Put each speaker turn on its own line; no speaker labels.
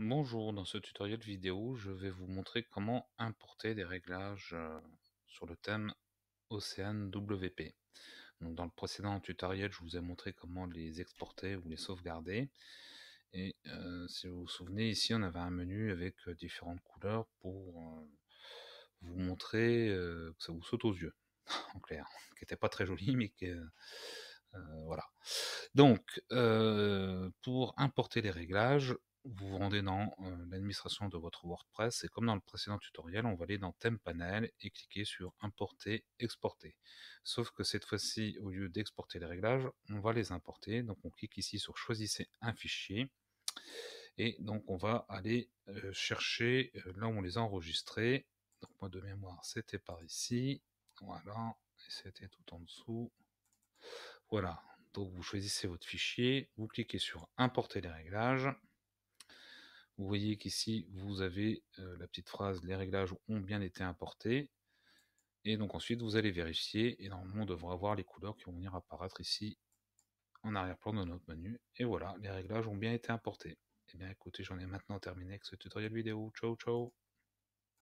Bonjour, dans ce tutoriel vidéo, je vais vous montrer comment importer des réglages euh, sur le thème océan WP. dans le précédent tutoriel, je vous ai montré comment les exporter ou les sauvegarder. Et euh, si vous vous souvenez, ici on avait un menu avec euh, différentes couleurs pour vous montrer que ça vous saute aux yeux, en clair, qui n'était pas très joli, mais que... voilà. Donc, pour importer les réglages, vous vous rendez dans euh, l'administration de votre WordPress et comme dans le précédent tutoriel, on va aller dans Thème Panel et cliquer sur Importer, Exporter. Sauf que cette fois-ci, au lieu d'exporter les réglages, on va les importer. Donc on clique ici sur Choisissez un fichier et donc on va aller euh, chercher euh, là où on les a enregistrés. Donc moi de mémoire, c'était par ici. Voilà, et c'était tout en dessous. Voilà, donc vous choisissez votre fichier, vous cliquez sur Importer les réglages. Vous voyez qu'ici, vous avez la petite phrase « les réglages ont bien été importés ». Et donc ensuite, vous allez vérifier et normalement, on devra avoir les couleurs qui vont venir apparaître ici en arrière-plan de notre menu. Et voilà, les réglages ont bien été importés. Et eh bien écoutez, j'en ai maintenant terminé avec ce tutoriel vidéo. Ciao, ciao